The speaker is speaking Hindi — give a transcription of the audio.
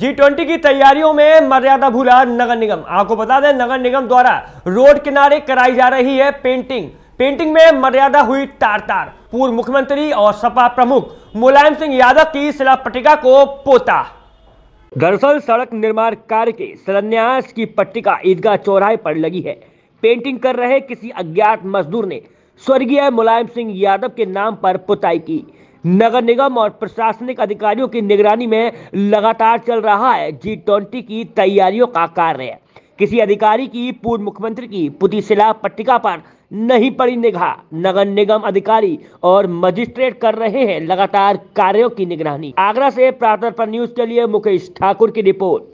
जी ट्वेंटी की तैयारियों में मर्यादा भूला नगर निगम आपको बता दें नगर निगम द्वारा रोड किनारे कराई जा रही है पेंटिंग पेंटिंग में मर्यादा हुई तार तार पूर्व मुख्यमंत्री और सपा प्रमुख मुलायम सिंह यादव की शिला पट्टिका को पोता दरअसल सड़क निर्माण कार्य के शिलान्यास की पट्टिका ईदगाह चौराहे पर लगी है पेंटिंग कर रहे किसी अज्ञात मजदूर ने स्वर्गीय मुलायम सिंह यादव के नाम पर पुताई की नगर निगम और प्रशासनिक अधिकारियों की निगरानी में लगातार चल रहा है जी ट्वेंटी की तैयारियों का कार्य किसी अधिकारी की पूर्व मुख्यमंत्री की पुतिशिला पट्टिका पर नहीं पड़ी निगाह नगर निगम अधिकारी और मजिस्ट्रेट कर रहे हैं लगातार कार्यों की निगरानी आगरा से प्रातर पर न्यूज के लिए मुकेश ठाकुर की रिपोर्ट